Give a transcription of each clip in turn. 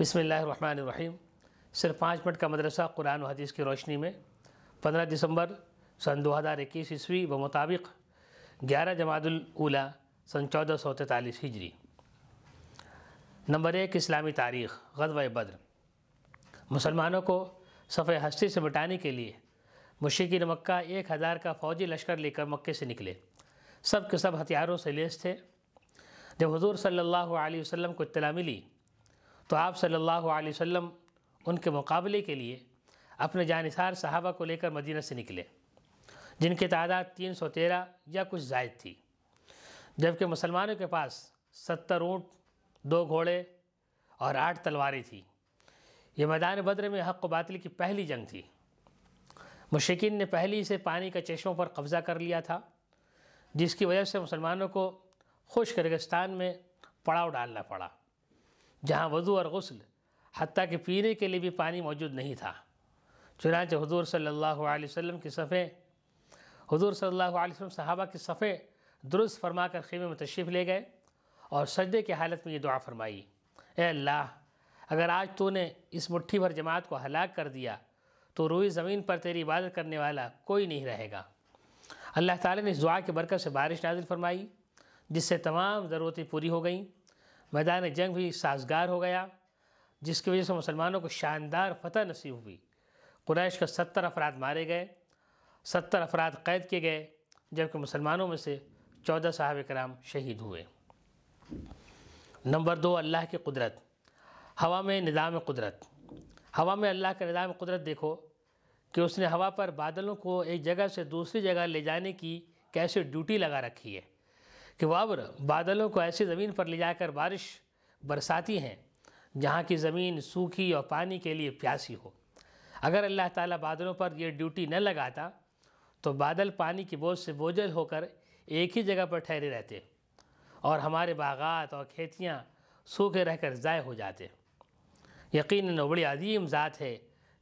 बिसमीम सिर्फ पाँच मिनट का मदरसा कुरान हदीस की रोशनी में पंद्रह दिसंबर सन दो हज़ार इक्कीस ईस्वी व मुताबिक ग्यारह जमातुल्ला सन चौदह सौ तैतालीस हिजरी नंबर एक इस्लामी तारीख़ गजब बद्र मुसलमानों को सफ़े हस्ती से मिटाने के लिए मुशीकिन मक्का एक हज़ार का फ़ौजी लश्कर लेकर मक्के से निकले सब के सब हथियारों से लेस थे जब हजूर सल्ला वसम को इतला मिली तो आप सल्लल्लाहु अलैहि वसल्लम उनके मुकाबले के लिए अपने जानसार साहबा को लेकर मदीना से निकले जिनकी तादाद तीन सौ तेरह या कुछ जायद थी जबकि मुसलमानों के पास सत्तर ऊँट दो घोड़े और आठ तलवारें थीं यह मैदान बद्र में हक बातिल की पहली जंग थी मुशकिन ने पहले से पानी का चश्मों पर कब्ज़ा कर लिया था जिसकी वजह से मुसलमानों को खुश रेगिस्तान में पड़ाव डालना पड़ा जहाँ वज़ू और गसल हती कि पीने के लिए भी पानी मौजूद नहीं था चुनाच हजूर सल्लल्लाहु अलैहि के सफ़े हजूर सल्लल्लाहु अलैहि साहबा सहाबा के सफ़े दुरुस्त फरमा कर खेमे में तशरीफ़ ले गए और सजदे की हालत में ये दुआ फरमाई ए अल्लाह अगर आज तूने इस मुट्ठी भर जमात को हलाक कर दिया तो रोई ज़मीन पर तेरी इबादत करने वाला कोई नहीं रहेगा अल्लाह ताली ने इस दुआ की बरकत से बारिश नाजिल फरमाई जिससे तमाम ज़रूरतें पूरी हो गईं मैदान जंग भी साजगार हो गया जिसकी वजह से मुसलमानों को शानदार फतह नसीब हुई कुरैश के सत्तर अफराद मारे गए सत्तर अफराद कैद किए गए जबकि मुसलमानों में से चौदह साहब कराम शहीद हुए नंबर दो अल्लाह की कुदरत हवा में निज़ाम कुदरत हवा में अल्लाह का निज़ाम कुदरत देखो कि उसने हवा पर बादलों को एक जगह से दूसरी जगह ले जाने की कैसे ड्यूटी लगा रखी है कि वावर बादलों को ऐसी ज़मीन पर ले जाकर बारिश बरसाती हैं जहाँ की ज़मीन सूखी और पानी के लिए प्यासी हो अगर अल्लाह ताला बादलों पर यह ड्यूटी न लगाता तो बादल पानी की बोझ से बोझल होकर एक ही जगह पर ठहरे रहते और हमारे बागात और खेतियाँ सूखे रहकर ज़ाय हो जाते यकीन बड़ी अजीम ज़ात है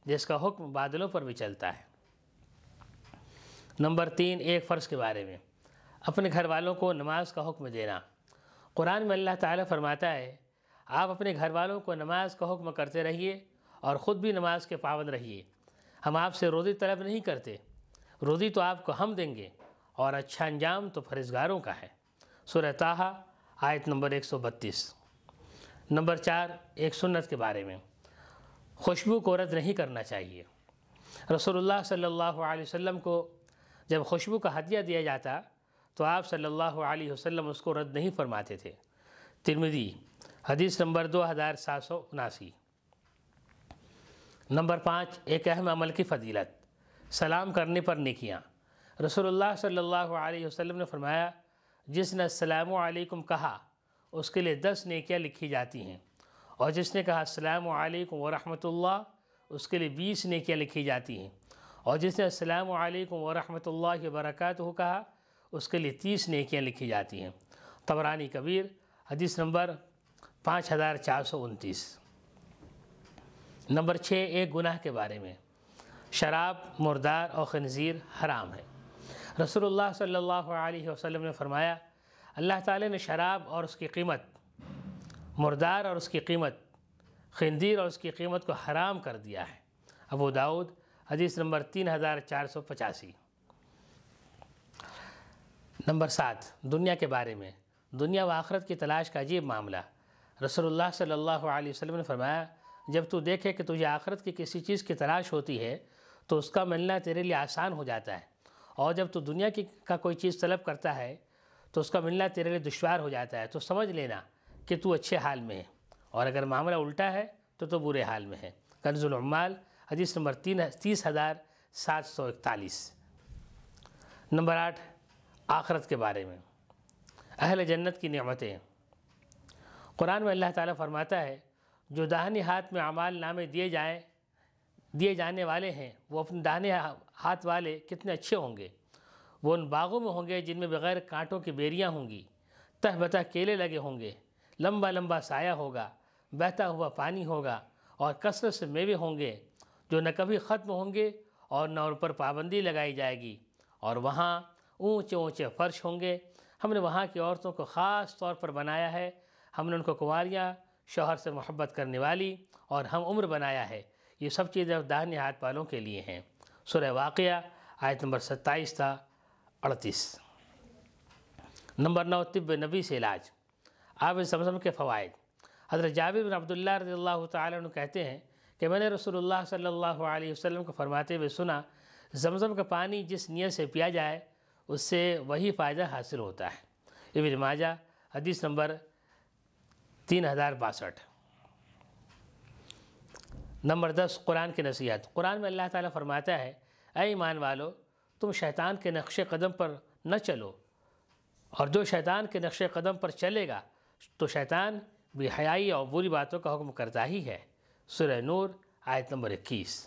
जिसका हुक्म बादलों पर भी चलता है नंबर तीन एक फ़र्ज़ के बारे में अपने घर वालों को नमाज का हुक्म देना कुरान में अल्लाह ताला फरमाता है आप अपने घर वालों को नमाज का हुक्म करते रहिए और ख़ुद भी नमाज के पाबंद रहिए हम आपसे रोज़ी तलब नहीं करते रोज़ी तो आपको हम देंगे और अच्छा अंजाम तो फरेजगारों का है सुरता आयत नंबर 132 नंबर चार एक सुन्नत के बारे में खुशबू को रद्द नहीं करना चाहिए रसोल्ला सल्ला वसम को जब खुशबू का हदिया दिया जाता तो आप सल्लल्लाहु अलैहि वसल्लम उसको रद्द नहीं फरमाते थे तिरमिदी हदीस नंबर दो हज़ार सात सौ उनासी नंबर पाँच एक अहम अमल की फजीलत सलाम करने पर निकियाँ रसोल्ला सल्लल्लाहु अलैहि वसल्लम ने फरमाया जिसने अलैक्म कहा उसके लिए दस नेकियाँ लिखी जाती हैं और जिसने कहा अस्सलाम व वरहमतुल्लाह उसके लिए बीस नेकियाँ लिखी जाती हैं और जिसने अस्सलाम वालेकुम वरहमतुल्लाहि वबरकातुहू कहा उसके लिए तीस नेकियाँ लिखी जाती हैं तबरानी कबीर हदीस नंबर पाँच हज़ार चार सौ उनतीस नंबर छः एक गुनाह के बारे में शराब मुर्दार और खनज़ीर हराम है रसूलुल्लाह सल्लल्लाहु अलैहि वसल्लम ने फरमाया अल्लाह ताला ने शराब और उसकी कीमत मुर्दार और उसकी कीमत खनजीर और उसकी कीमत को हराम कर दिया है अबू दाऊद हदीस नंबर तीन हज़ार चार सौ पचासी नंबर सात दुनिया के बारे में दुनिया व आखरत की तलाश का अजीब मामला रसोल्ला सल्लल्लाहु अलैहि ने फरमाया जब तू देखे कि तुझे आखरत की किसी चीज़ की तलाश होती है तो उसका मिलना तेरे लिए आसान हो जाता है और जब तू दुनिया की का कोई चीज़ तलब करता है तो उसका मिलना तेरे लिए दुशवार हो जाता है तो समझ लेना कि तू अच्छे हाल में है और अगर मामला उल्टा है तो तो बुरे हाल में है कर्जुलमाल हदीस नंबर तीन तीस हज़ार सात सौ इकतालीस नंबर आठ आखरत के बारे में अहल जन्नत की नमतें कुरान में अल्लाह ताला फरमाता है जो दाहनी हाथ में अमाल नामे दिए जाए दिए जाने वाले हैं वो अपने दाहने हाथ वाले कितने अच्छे होंगे वो उन बागों में होंगे जिनमें बग़ैर कांटों की बेरियाँ होंगी तह बता केले लगे होंगे लंबा लंबा साया होगा बहता हुआ पानी होगा और कसरत से मेवे होंगे जो न कभी ख़त्म होंगे और न उन पर पाबंदी लगाई जाएगी और वहाँ ऊंचे ऊंचे फ़र्श होंगे हमने वहाँ की औरतों को ख़ास तौर पर बनाया है हमने उनको कुंवरियाँ शोहर से मोहब्बत करने वाली और हम उम्र बनाया है ये सब चीज़ें दाहने हाथ वालों के लिए हैं सुरह वाक़ आयत नंबर सत्ताईस था अड़तीस नंबर नौ तिब नबी से इलाज आब समसम के फ़वाद हज़रत जाबिर बिन अब्दुल्ला रजी अल्लाह कहते हैं कि मैंने रसूलुल्लाह सल्लल्लाहु अलैहि वसल्लम को फरमाते हुए सुना जमज़म का पानी जिस नियत से पिया जाए उससे वही फ़ायदा हासिल होता है इबन माजा हदीस नंबर तीन हज़ार बासठ नंबर दस कुरान की नसीहत कुरान में अल्लाह ताला फरमाता है ए ईमान वालो तुम शैतान के नक्श कदम पर न चलो और जो शैतान के नक्श कदम पर चलेगा तो शैतान भी हयाई और बुरी बातों का हुक्म करता ही है सुरह नूर आयत नंबर इक्कीस